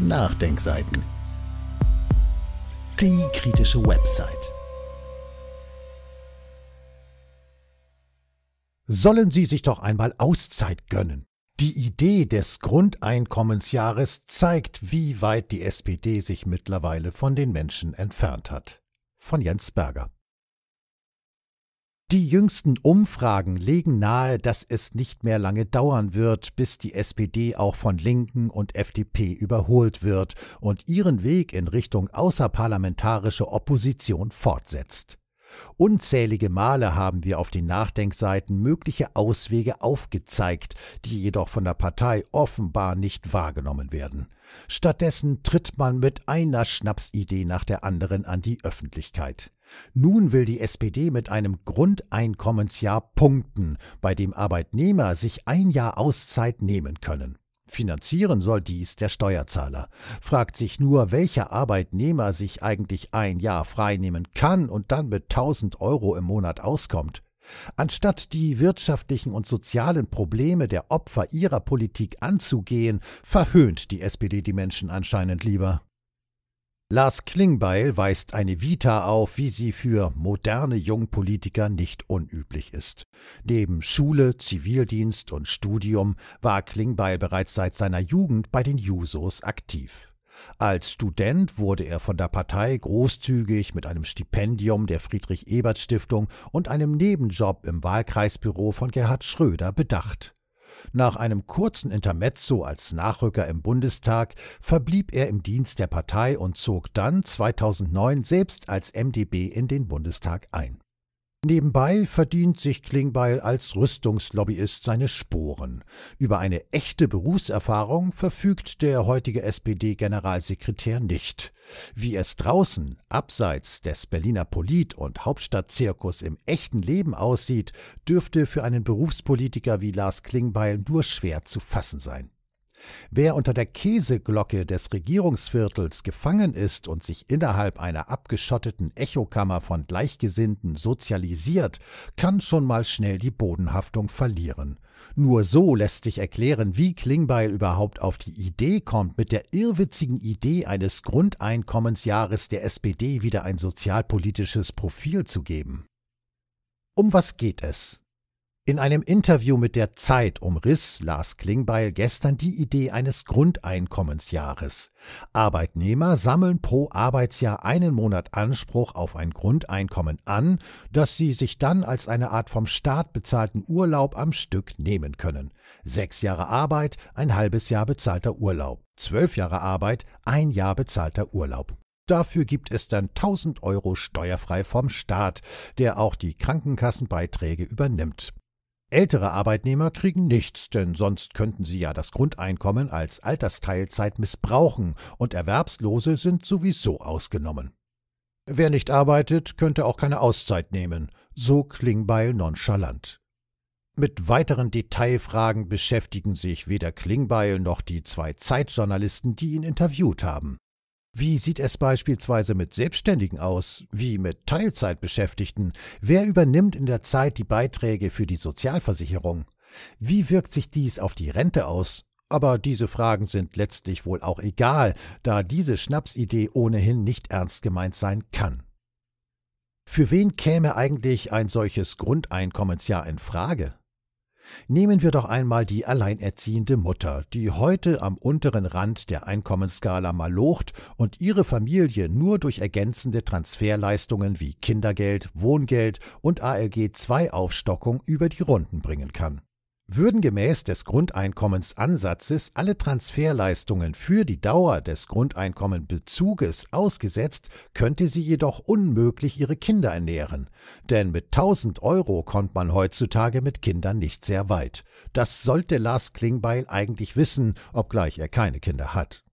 Nachdenkseiten. Die kritische Website. Sollen Sie sich doch einmal Auszeit gönnen. Die Idee des Grundeinkommensjahres zeigt, wie weit die SPD sich mittlerweile von den Menschen entfernt hat. Von Jens Berger. Die jüngsten Umfragen legen nahe, dass es nicht mehr lange dauern wird, bis die SPD auch von Linken und FDP überholt wird und ihren Weg in Richtung außerparlamentarische Opposition fortsetzt. Unzählige Male haben wir auf den Nachdenkseiten mögliche Auswege aufgezeigt, die jedoch von der Partei offenbar nicht wahrgenommen werden. Stattdessen tritt man mit einer Schnapsidee nach der anderen an die Öffentlichkeit. Nun will die SPD mit einem Grundeinkommensjahr punkten, bei dem Arbeitnehmer sich ein Jahr Auszeit nehmen können. Finanzieren soll dies der Steuerzahler. Fragt sich nur, welcher Arbeitnehmer sich eigentlich ein Jahr freinehmen kann und dann mit 1000 Euro im Monat auskommt. Anstatt die wirtschaftlichen und sozialen Probleme der Opfer ihrer Politik anzugehen, verhöhnt die SPD die Menschen anscheinend lieber. Lars Klingbeil weist eine Vita auf, wie sie für moderne Jungpolitiker nicht unüblich ist. Neben Schule, Zivildienst und Studium war Klingbeil bereits seit seiner Jugend bei den Jusos aktiv. Als Student wurde er von der Partei großzügig mit einem Stipendium der Friedrich Ebert Stiftung und einem Nebenjob im Wahlkreisbüro von Gerhard Schröder bedacht. Nach einem kurzen Intermezzo als Nachrücker im Bundestag verblieb er im Dienst der Partei und zog dann 2009 selbst als MdB in den Bundestag ein Nebenbei verdient sich Klingbeil als Rüstungslobbyist seine Sporen. Über eine echte Berufserfahrung verfügt der heutige SPD-Generalsekretär nicht. Wie es draußen, abseits des Berliner Polit- und Hauptstadtzirkus im echten Leben aussieht, dürfte für einen Berufspolitiker wie Lars Klingbeil nur schwer zu fassen sein. Wer unter der Käseglocke des Regierungsviertels gefangen ist und sich innerhalb einer abgeschotteten Echokammer von Gleichgesinnten sozialisiert, kann schon mal schnell die Bodenhaftung verlieren. Nur so lässt sich erklären, wie Klingbeil überhaupt auf die Idee kommt, mit der irrwitzigen Idee eines Grundeinkommensjahres der SPD wieder ein sozialpolitisches Profil zu geben. Um was geht es? In einem Interview mit der Zeit umriss Lars Klingbeil gestern die Idee eines Grundeinkommensjahres. Arbeitnehmer sammeln pro Arbeitsjahr einen Monat Anspruch auf ein Grundeinkommen an, das sie sich dann als eine Art vom Staat bezahlten Urlaub am Stück nehmen können. Sechs Jahre Arbeit, ein halbes Jahr bezahlter Urlaub. Zwölf Jahre Arbeit, ein Jahr bezahlter Urlaub. Dafür gibt es dann 1000 Euro steuerfrei vom Staat, der auch die Krankenkassenbeiträge übernimmt. Ältere Arbeitnehmer kriegen nichts, denn sonst könnten sie ja das Grundeinkommen als Altersteilzeit missbrauchen und Erwerbslose sind sowieso ausgenommen. Wer nicht arbeitet, könnte auch keine Auszeit nehmen, so Klingbeil nonchalant. Mit weiteren Detailfragen beschäftigen sich weder Klingbeil noch die zwei Zeitjournalisten, die ihn interviewt haben. Wie sieht es beispielsweise mit Selbstständigen aus, wie mit Teilzeitbeschäftigten? Wer übernimmt in der Zeit die Beiträge für die Sozialversicherung? Wie wirkt sich dies auf die Rente aus? Aber diese Fragen sind letztlich wohl auch egal, da diese Schnapsidee ohnehin nicht ernst gemeint sein kann. Für wen käme eigentlich ein solches Grundeinkommensjahr in Frage? Nehmen wir doch einmal die alleinerziehende Mutter, die heute am unteren Rand der Einkommensskala malocht und ihre Familie nur durch ergänzende Transferleistungen wie Kindergeld, Wohngeld und alg ii aufstockung über die Runden bringen kann würden gemäß des Grundeinkommensansatzes alle Transferleistungen für die Dauer des Grundeinkommenbezuges ausgesetzt, könnte sie jedoch unmöglich ihre Kinder ernähren. Denn mit 1000 Euro kommt man heutzutage mit Kindern nicht sehr weit. Das sollte Lars Klingbeil eigentlich wissen, obgleich er keine Kinder hat.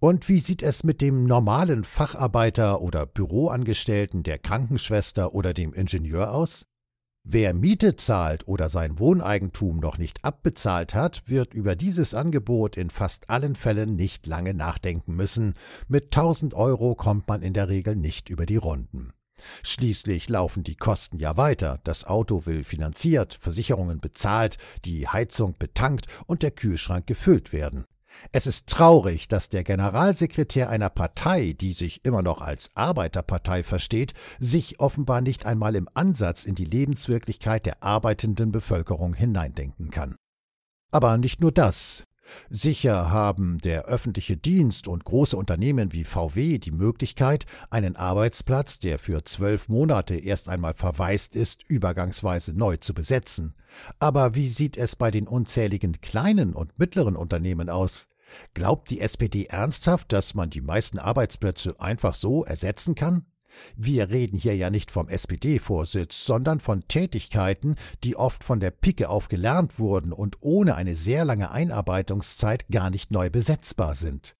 Und wie sieht es mit dem normalen Facharbeiter oder Büroangestellten, der Krankenschwester oder dem Ingenieur aus? Wer Miete zahlt oder sein Wohneigentum noch nicht abbezahlt hat, wird über dieses Angebot in fast allen Fällen nicht lange nachdenken müssen. Mit 1000 Euro kommt man in der Regel nicht über die Runden. Schließlich laufen die Kosten ja weiter. Das Auto will finanziert, Versicherungen bezahlt, die Heizung betankt und der Kühlschrank gefüllt werden. Es ist traurig, dass der Generalsekretär einer Partei, die sich immer noch als Arbeiterpartei versteht, sich offenbar nicht einmal im Ansatz in die Lebenswirklichkeit der arbeitenden Bevölkerung hineindenken kann. Aber nicht nur das. Sicher haben der öffentliche Dienst und große Unternehmen wie VW die Möglichkeit, einen Arbeitsplatz, der für zwölf Monate erst einmal verwaist ist, übergangsweise neu zu besetzen. Aber wie sieht es bei den unzähligen kleinen und mittleren Unternehmen aus? Glaubt die SPD ernsthaft, dass man die meisten Arbeitsplätze einfach so ersetzen kann? Wir reden hier ja nicht vom SPD-Vorsitz, sondern von Tätigkeiten, die oft von der Picke auf gelernt wurden und ohne eine sehr lange Einarbeitungszeit gar nicht neu besetzbar sind.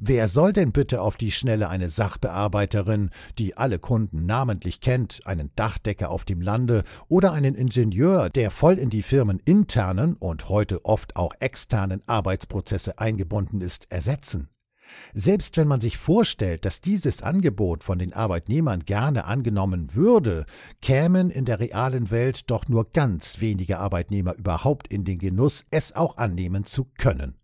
Wer soll denn bitte auf die Schnelle eine Sachbearbeiterin, die alle Kunden namentlich kennt, einen Dachdecker auf dem Lande oder einen Ingenieur, der voll in die Firmen internen und heute oft auch externen Arbeitsprozesse eingebunden ist, ersetzen? Selbst wenn man sich vorstellt, dass dieses Angebot von den Arbeitnehmern gerne angenommen würde, kämen in der realen Welt doch nur ganz wenige Arbeitnehmer überhaupt in den Genuss, es auch annehmen zu können.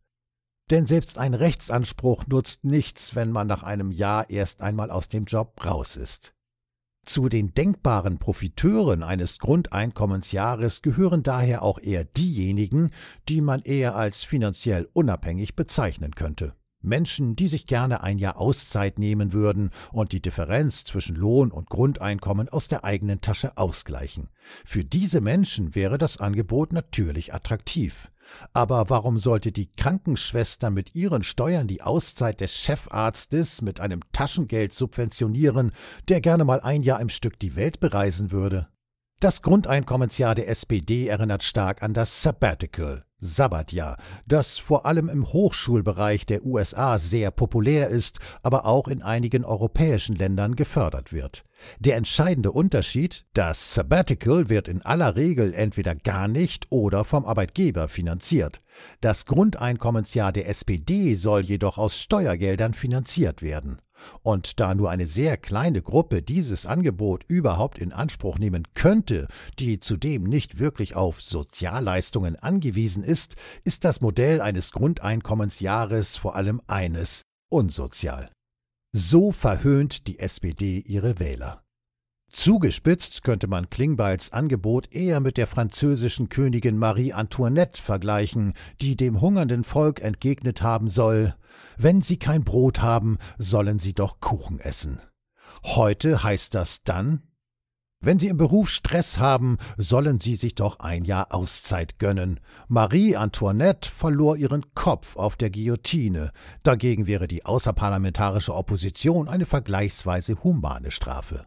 Denn selbst ein Rechtsanspruch nutzt nichts, wenn man nach einem Jahr erst einmal aus dem Job raus ist. Zu den denkbaren Profiteuren eines Grundeinkommensjahres gehören daher auch eher diejenigen, die man eher als finanziell unabhängig bezeichnen könnte. Menschen, die sich gerne ein Jahr Auszeit nehmen würden und die Differenz zwischen Lohn und Grundeinkommen aus der eigenen Tasche ausgleichen. Für diese Menschen wäre das Angebot natürlich attraktiv. Aber warum sollte die Krankenschwester mit ihren Steuern die Auszeit des Chefarztes mit einem Taschengeld subventionieren, der gerne mal ein Jahr im Stück die Welt bereisen würde? Das Grundeinkommensjahr der SPD erinnert stark an das Sabbatical. Sabbatjahr, das vor allem im Hochschulbereich der USA sehr populär ist, aber auch in einigen europäischen Ländern gefördert wird. Der entscheidende Unterschied, das Sabbatical wird in aller Regel entweder gar nicht oder vom Arbeitgeber finanziert. Das Grundeinkommensjahr der SPD soll jedoch aus Steuergeldern finanziert werden. Und da nur eine sehr kleine Gruppe dieses Angebot überhaupt in Anspruch nehmen könnte, die zudem nicht wirklich auf Sozialleistungen angewiesen ist, ist das Modell eines Grundeinkommensjahres vor allem eines unsozial. So verhöhnt die SPD ihre Wähler. Zugespitzt könnte man Klingbeils Angebot eher mit der französischen Königin Marie Antoinette vergleichen, die dem hungernden Volk entgegnet haben soll, wenn sie kein Brot haben, sollen sie doch Kuchen essen. Heute heißt das dann, wenn Sie im Beruf Stress haben, sollen Sie sich doch ein Jahr Auszeit gönnen. Marie Antoinette verlor ihren Kopf auf der Guillotine. Dagegen wäre die außerparlamentarische Opposition eine vergleichsweise humane Strafe.